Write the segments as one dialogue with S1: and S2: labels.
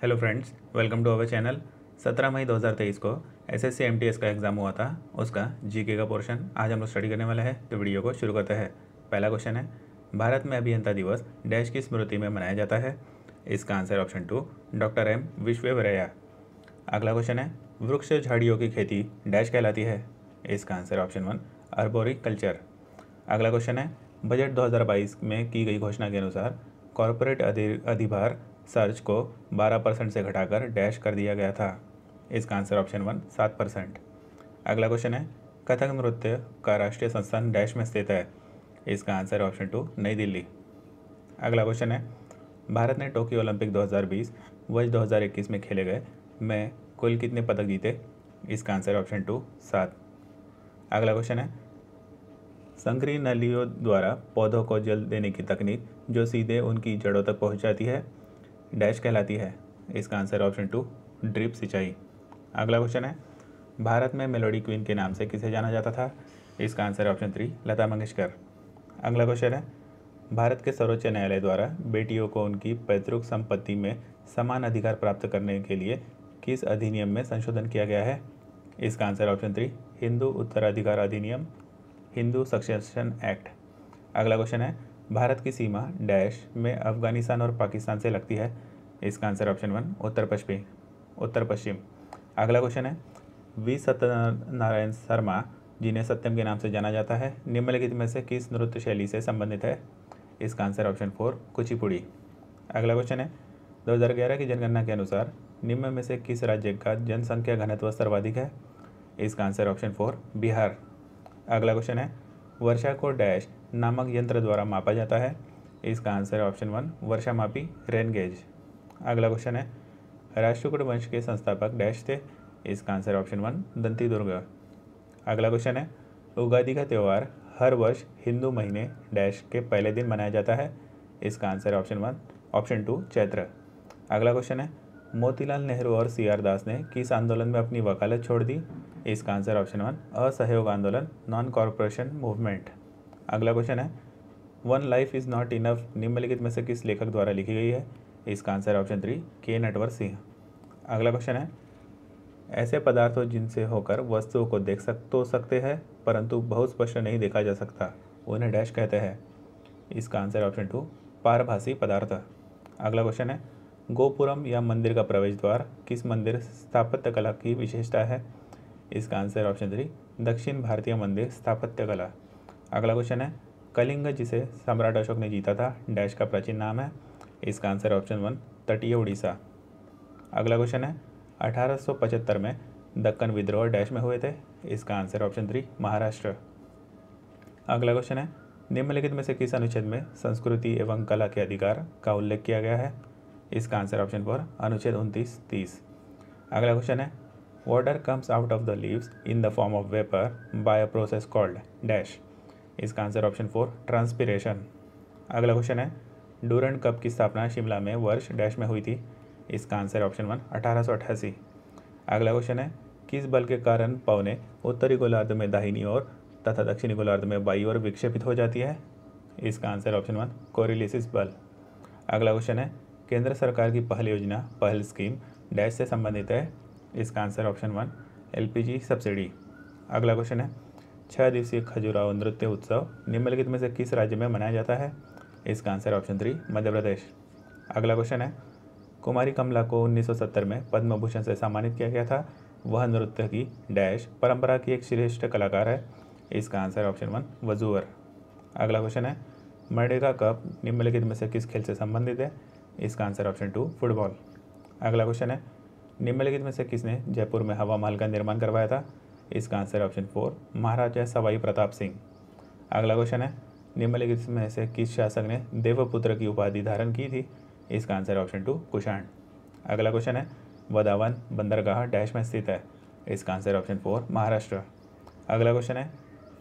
S1: Hello friends welcome to our channel 17 मई 2023 को SSC MTS का एग्ज़ाम हुआ था उसका जीके का पोर्शन आज हम लोग स्टडी करने वाले हैं तो वीडियो को शुरू करते हैं पहला क्वेश्चन है भारत में अभियंता दिवस डैश की स्मृति में मनाया जाता है इसका answer option two doctor M Visvesvaraya अगला क्वेश्चन है वृक्ष झाड़ियों की खेती डैश कहलाती है इसका answer option one arboriculture अगला क्वेश्चन है बजट 2022 में की गई घोषणा के अनुसार कॉरपोरेट अधिभार सर्च को 12 परसेंट से घटाकर डैश कर दिया गया था इसका आंसर ऑप्शन वन सात परसेंट अगला क्वेश्चन है कथक नृत्य का राष्ट्रीय संस्थान डैश में स्थित है इसका आंसर ऑप्शन टू नई दिल्ली अगला क्वेश्चन है भारत ने टोक्यो ओलंपिक 2020 वर्ष 2021 में खेले गए में कुल कितने पदक जीते इसका आंसर ऑप्शन टू सात अगला क्वेश्चन है संक्री नलियों द्वारा पौधों को जल देने की तकनीक जो सीधे उनकी जड़ों तक पहुंच जाती है डैश कहलाती है इसका आंसर ऑप्शन टू ड्रिप सिंचाई अगला क्वेश्चन है भारत में मेलोडी क्वीन के नाम से किसे जाना जाता था इसका answer option three Lata Mangeshkar अगला क्वेश्चन है भारत के सर्वोच्च न्यायालय द्वारा बेटियों को उनकी पैतृक संपत्ति में समान अधिकार प्राप्त करने के लिए किस अधिनियम में संशोधन किया गया है इसका आंसर ऑप्शन थ्री हिंदू उत्तराधिकार अधिनियम हिंदू सक्सेशन एक्ट अगला क्वेश्चन है भारत की सीमा डैश में अफगानिस्तान और पाकिस्तान से लगती है इसका आंसर ऑप्शन वन उत्तर पश्चिम उत्तर पश्चिम अगला क्वेश्चन है वी सत्यनारायण शर्मा जिन्हें सत्यम के नाम से जाना जाता है निम्नलिखित में से किस नृत्य शैली से संबंधित है इसका आंसर ऑप्शन फोर कुचिपुड़ी अगला क्वेश्चन है दो की जनगणना के अनुसार निम्न में से किस राज्य का जनसंख्या घनत्व सर्वाधिक है इसका आंसर ऑप्शन फोर बिहार अगला क्वेश्चन है वर्षा को डैश नामक यंत्र द्वारा मापा जाता है इसका आंसर है ऑप्शन वन वर्षा मापी रेन गेज अगला क्वेश्चन है राष्ट्रकूट वंश के संस्थापक डैश थे इसका answer option one Dantidurga अगला क्वेश्चन है उगादी का त्यौहार हर वर्ष हिंदू महीने डैश के पहले दिन मनाया जाता है इसका आंसर है option one option two Chaitra अगला क्वेश्चन है मोतीलाल नेहरू और सी आर दास ने किस आंदोलन में अपनी वकालत छोड़ दी इसका आंसर ऑप्शन वन असहयोग आंदोलन नॉन कॉरपोरेशन मूवमेंट अगला क्वेश्चन है one life is not enough निम्नलिखित में से किस लेखक द्वारा लिखी गई है इसका आंसर ऑप्शन थ्री के नटवर सिंह अगला क्वेश्चन है ऐसे पदार्थों जिनसे होकर वस्तुओं को देख सक तो सकते हैं परंतु बहुत स्पष्ट नहीं देखा जा सकता उन्हें डैश कहते हैं इसका आंसर ऑप्शन टू पारभाषी पदार्थ अगला क्वेश्चन है गोपुरम या मंदिर का प्रवेश द्वार किस मंदिर स्थापत्य कला की विशेषता है इसका आंसर ऑप्शन थ्री दक्षिण भारतीय मंदिर स्थापत्य कला अगला क्वेश्चन है कलिंग जिसे सम्राट अशोक ने जीता था डैश का प्राचीन नाम है इसका आंसर ऑप्शन वन तटीय उड़ीसा अगला क्वेश्चन है अठारह में दक्कन विद्रोह डैश में हुए थे इसका आंसर ऑप्शन थ्री महाराष्ट्र अगला क्वेश्चन है निम्नलिखित में से किस अनुच्छेद में संस्कृति एवं कला के अधिकार का उल्लेख किया गया है इसका आंसर ऑप्शन फोर अनुच्छेद उनतीस तीस अगला क्वेश्चन है Water comes out of the leaves in the form of vapor by a process called dash. इसका आंसर ऑप्शन फोर ट्रांसपीरेशन अगला क्वेश्चन है डूरेंट कप की स्थापना शिमला में वर्ष डैश में हुई थी इसका आंसर ऑप्शन वन अठारह अगला क्वेश्चन है किस बल के कारण पवने उत्तरी गोलार्ध में दाहिनी ओर तथा दक्षिणी गोलार्ध में बाई ओर विक्षेपित हो जाती है इसका आंसर ऑप्शन वन कोरिलिसिस बल अगला क्वेश्चन है केंद्र सरकार की पहली योजना पहल स्कीम डैश से संबंधित है इसका answer option one LPG subsidy अगला क्वेश्चन है छः दिवसीय खजुराव नृत्य उत्सव निम्नलिखित में से किस राज्य में मनाया जाता है इसका answer option three Madhya Pradesh अगला क्वेश्चन है कुमारी कमला को 1970 में पद्म भूषण से सम्मानित किया गया था वह नृत्य की डैश परंपरा की एक श्रेष्ठ कलाकार है इसका आंसर ऑप्शन वन वजूअर अगला क्वेश्चन है मर्डेगा कप निम्नलिखित में से किस खेल से संबंधित है इसका आंसर ऑप्शन टू फुटबॉल अगला क्वेश्चन है निम्नलिखित में से किसने जयपुर में हवा महल का निर्माण करवाया था इसका answer option four Maharaja Sawai Pratap Singh अगला क्वेश्चन है निम्नलिखित में से किस शासक ने देवपुत्र की उपाधि धारण की थी इसका आंसर ऑप्शन टू कुषाण अगला क्वेश्चन है वदावन बंदरगाह डैश में स्थित है इसका आंसर ऑप्शन फोर महाराष्ट्र अगला क्वेश्चन है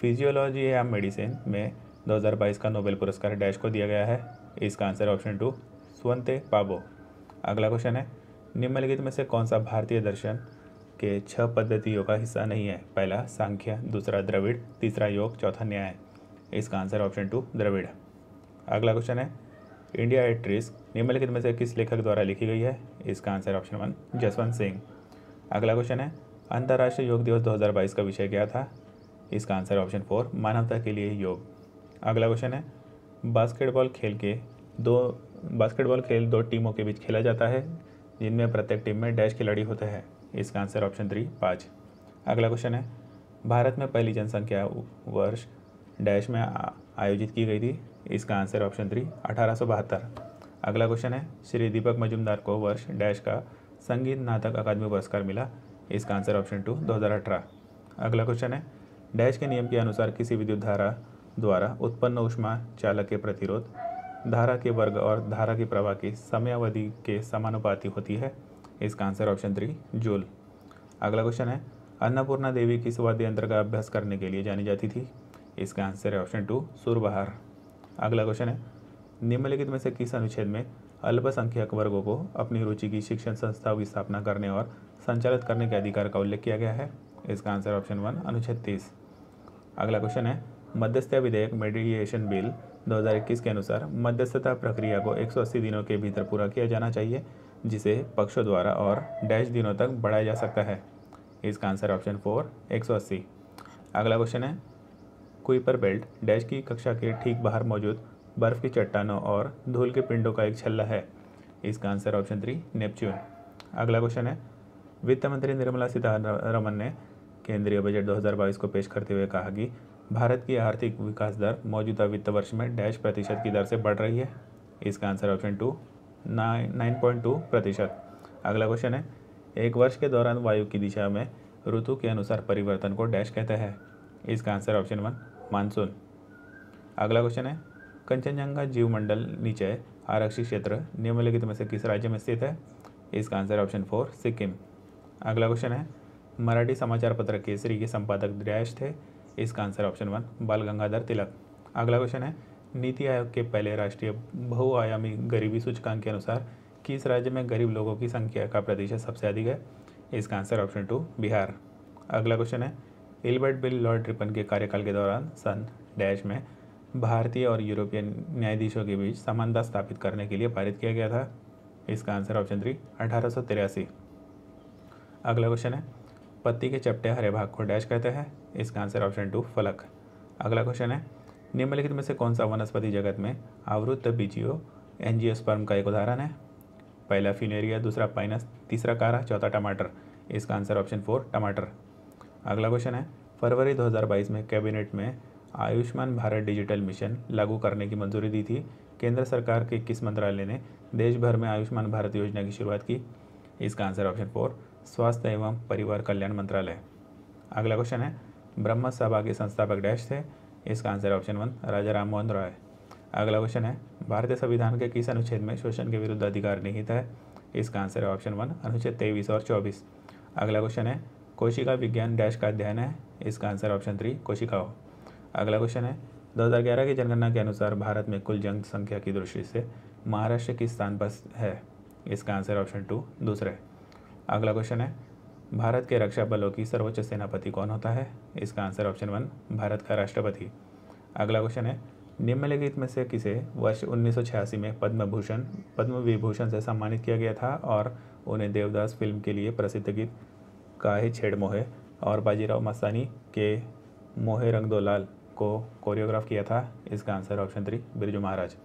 S1: फिजियोलॉजी या मेडिसिन में 2022 का नोबेल पुरस्कार डैश को दिया गया है इसका आंसर ऑप्शन टू स्वंते पाबो अगला क्वेश्चन है निम्नलिखित में से कौन सा भारतीय दर्शन के छह पद्धतियों का हिस्सा नहीं है पहला सांख्य दूसरा द्रविड़ तीसरा योग चौथा न्याय इसका आंसर ऑप्शन टू द्रविड़ अगला क्वेश्चन है इंडिया एट रिस्क निम्नलिखित में से किस लेखक द्वारा लिखी गई है इसका answer option one Jaswant Singh अगला क्वेश्चन है अंतर्राष्ट्रीय योग दिवस 2022 का विषय क्या था इसका आंसर ऑप्शन फोर मानवता के लिए योग अगला क्वेश्चन है बास्केटबॉल खेल के दो बास्केटबॉल खेल दो टीमों के बीच खेला जाता है जिनमें प्रत्येक टीम में डैश खिलाड़ी होते हैं इसका आंसर ऑप्शन थ्री पाँच अगला क्वेश्चन है भारत में पहली जनसंख्या वर्ष डैश में आयोजित की गई थी इसका आंसर ऑप्शन थ्री अठारह अगला क्वेश्चन है श्री दीपक मजुमदार को वर्ष डैश का संगीत नाटक अकादमी पुरस्कार मिला इसका आंसर ऑप्शन टू दो अगला क्वेश्चन है डैश के नियम के अनुसार किसी विद्युत धारा द्वारा उत्पन्न ऊष्मा चालक के प्रतिरोध धारा के वर्ग और धारा की प्रवाह की समयावधि के समानुपाती होती है इसका आंसर ऑप्शन थ्री जूल अगला क्वेश्चन है अन्नपूर्णा देवी किस वाद्य यंत्र का अभ्यास करने के लिए जानी जाती थी इसका आंसर है ऑप्शन टू सुरबहार अगला क्वेश्चन है निम्नलिखित में से किस अनुच्छेद में अल्पसंख्यक वर्गों को अपनी रुचि की शिक्षण संस्थाओं की स्थापना करने और संचालित करने के अधिकार का उल्लेख किया गया है इसका आंसर ऑप्शन वन अनुच्छेद तीस अगला क्वेश्चन है मध्यस्थ विधेयक मेडिएशन बिल 2021 के अनुसार मध्यस्थता प्रक्रिया को 180 दिनों के भीतर पूरा किया जाना चाहिए जिसे पक्षों द्वारा और डैश दिनों तक बढ़ाया जा सकता है इसका आंसर ऑप्शन फोर 180 अगला क्वेश्चन है क्विपर बेल्ट डैश की कक्षा के ठीक बाहर मौजूद बर्फ़ की चट्टानों और धूल के पिंडों का एक छल्ला है इसका आंसर ऑप्शन थ्री नेपच्यून अगला क्वेश्चन है वित्त मंत्री निर्मला सीतारमन ने केंद्रीय बजट 2022 को पेश करते हुए कहा कि भारत की आर्थिक विकास दर मौजूदा वित्त वर्ष में डैश प्रतिशत की दर से बढ़ रही है इसका answer option two nine nine point two प्रतिशत अगला क्वेश्चन है एक वर्ष के दौरान वायु की दिशा में ऋतु के अनुसार परिवर्तन को डैश कहते हैं इसका आंसर ऑप्शन वन मानसून अगला क्वेश्चन है कंचनजंगा जीव मंडल नीचे आरक्षित क्षेत्र निम्नलिखित में से किस राज्य में स्थित है इसका आंसर ऑप्शन फोर सिक्किम अगला क्वेश्चन है मराठी समाचार पत्र केसरी के संपादक डैश थे इसका आंसर ऑप्शन वन बाल गंगाधर तिलक अगला क्वेश्चन है नीति आयोग के पहले राष्ट्रीय बहुआयामी गरीबी सूचकांक के अनुसार किस राज्य में गरीब लोगों की संख्या का प्रतिशत सबसे अधिक है इसका आंसर ऑप्शन टू बिहार अगला क्वेश्चन है एल्बर्ट बिल लॉर्ड ट्रिपन के कार्यकाल के दौरान सन डैश में भारतीय और यूरोपीय न्यायाधीशों के बीच समानता स्थापित करने के लिए पारित किया गया था इसका आंसर ऑप्शन थ्री अठारह अगला क्वेश्चन है पत्ती के चपटे हरे भाग को डैश कहते हैं इसका आंसर ऑप्शन टू फलक अगला क्वेश्चन है निम्नलिखित में से कौन सा वनस्पति जगत में आवृत्त बीजियो स्पर्म का एक उदाहरण है पहला फिनेरिया दूसरा पाइनस तीसरा कारा चौथा टमाटर इसका आंसर ऑप्शन फोर टमाटर अगला क्वेश्चन है फरवरी 2022 में कैबिनेट में आयुष्मान भारत डिजिटल मिशन लागू करने की मंजूरी दी थी केंद्र सरकार के किस मंत्रालय ने देश भर में आयुष्मान भारत योजना की शुरुआत की इसका आंसर ऑप्शन फोर स्वास्थ्य एवं परिवार कल्याण मंत्रालय अगला क्वेश्चन है ब्रह्म सभा के संस्थापक डैश थे इसका answer option one Raja Ram Mohan Roy अगला क्वेश्चन है भारतीय संविधान के किस अनुच्छेद में शोषण के विरुद्ध अधिकार निहित है इसका आंसर है ऑप्शन वन अनुच्छेद तेईस और चौबीस अगला क्वेश्चन है कोशिका विज्ञान डैश का अध्ययन है इसका आंसर ऑप्शन थ्री कोशिकाओं अगला क्वेश्चन है 2011 की जनगणना के अनुसार भारत में कुल जनसंख्या की दृष्टि से महाराष्ट्र किस स्थान पर है इसका आंसर ऑप्शन टू दूसरा है अगला क्वेश्चन है भारत के रक्षा बलों की सर्वोच्च सेनापति कौन होता है इसका आंसर ऑप्शन वन भारत का राष्ट्रपति अगला क्वेश्चन है निम्नलिखित में से किसे वर्ष उन्नीस में पद्म भूषण पद्म विभूषण से सम्मानित किया गया था और उन्हें देवदास फिल्म के लिए प्रसिद्ध गीत काहे छेड़ मोहे और बाजीराव मस्तानी के मोहे रंग दो लाल को कोरियोग्राफ किया था इसका answer option three Birju Maharaj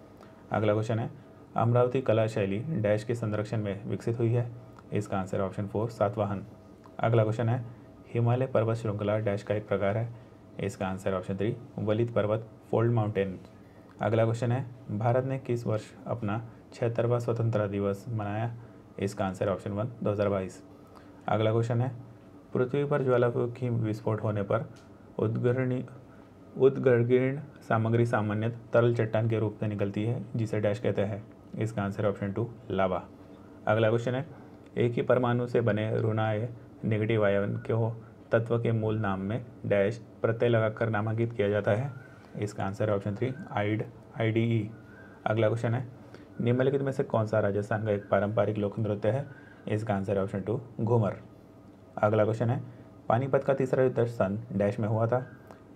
S1: अगला क्वेश्चन है अमरावती कला शैली डैश के संरक्षण में विकसित हुई है इसका आंसर ऑप्शन फोर सातवाहन अगला क्वेश्चन है हिमालय पर्वत श्रृंखला डैश का एक प्रकार है इसका आंसर ऑप्शन थ्री वलित पर्वत फोल्ड माउंटेन अगला क्वेश्चन है भारत ने किस वर्ष अपना छिहत्तरवा स्वतंत्रता दिवस मनाया इसका आंसर ऑप्शन वन दो अगला क्वेश्चन है पृथ्वी पर ज्वालामुखी विस्फोट होने पर उद्गरणी उद्गर्गीर्ण सामग्री सामान्यत तरल चट्टान के रूप में निकलती है जिसे डैश कहते हैं इसका आंसर ऑप्शन टू लावा अगला क्वेश्चन है एक ही परमाणु से बने ऋणाय नेगेटिव आयन के हो तत्व के मूल नाम में डैश प्रत्यय लगाकर नामांकित किया जाता है इसका आंसर है ऑप्शन थ्री आइड आई अगला क्वेश्चन है निम्नलिखित में से कौन सा राजस्थान का एक पारंपरिक लोक नृत्य है इसका आंसर है ऑप्शन टू घूमर अगला क्वेश्चन है पानीपत का तीसरा युद्ध सन डैश में हुआ था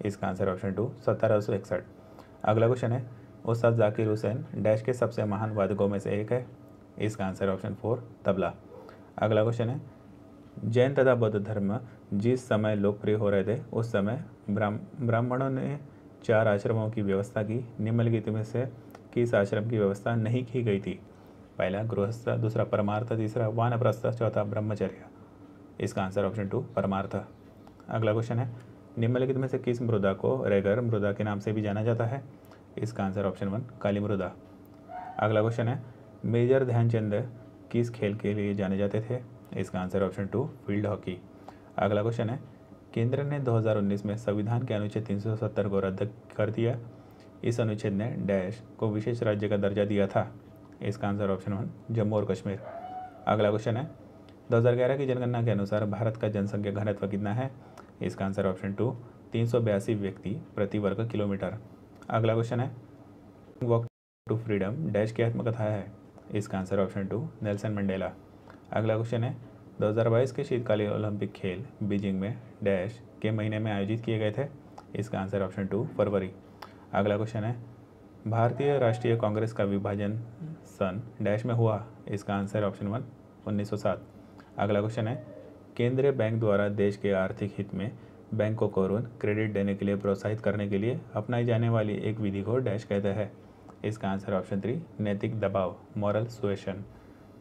S1: इसका आंसर ऑप्शन टू सत्रह सौ इकसठ अगला क्वेश्चन है उस्ताद जाकिर हुसैन डैश के सबसे महान वादकों में से एक है इसका आंसर ऑप्शन फोर तबला अगला क्वेश्चन है जैन तथा बौद्ध धर्म जिस समय लोकप्रिय हो रहे थे उस समय ब्राह्मणों ने चार आश्रमों की व्यवस्था की निम्नलिखित में से किस आश्रम की व्यवस्था नहीं की गई थी पहला गृहस्थ दूसरा परमार्थ तीसरा वानप्रस्थ चौथा ब्रह्मचर्य इसका आंसर ऑप्शन टू परमार्थ अगला क्वेश्चन है निम्नलिखित में से किस मृदा को रेगर मृदा के नाम से भी जाना जाता है इसका आंसर ऑप्शन वन काली मृदा अगला क्वेश्चन है मेजर ध्यानचंद किस खेल के लिए जाने जाते थे इसका answer option two field hockey अगला क्वेश्चन है केंद्र ने 2019 में संविधान के अनुच्छेद 370 को रद्द कर दिया इस अनुच्छेद ने डैश को विशेष राज्य का दर्जा दिया था इसका आंसर ऑप्शन वन जम्मू और कश्मीर अगला क्वेश्चन है 2011 की जनगणना के अनुसार भारत का जनसंख्या घनत्व कितना है इसका आंसर ऑप्शन टू तीन व्यक्ति प्रति वर्ग किलोमीटर अगला क्वेश्चन है वॉक टू फ्रीडम डैश की आत्मकथा है इसका answer option two Nelson Mandela अगला क्वेश्चन है 2022 के शीतकालीन ओलंपिक खेल बीजिंग में डैश के महीने में आयोजित किए गए थे इसका आंसर ऑप्शन टू फरवरी अगला क्वेश्चन है भारतीय राष्ट्रीय कांग्रेस का विभाजन सन डैश में हुआ इसका आंसर ऑप्शन वन 1907 अगला क्वेश्चन है केंद्रीय बैंक द्वारा देश के आर्थिक हित में बैंकों को ऋण क्रेडिट देने के लिए प्रोत्साहित करने के लिए अपनाई जाने वाली एक विधि को डैश कहते हैं इसका आंसर ऑप्शन थ्री नैतिक दबाव मॉरल सुएशन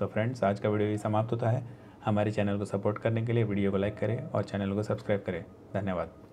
S1: तो फ्रेंड्स आज का वीडियो ये समाप्त होता है हमारे चैनल को सपोर्ट करने के लिए वीडियो को लाइक करें और चैनल को सब्सक्राइब करें धन्यवाद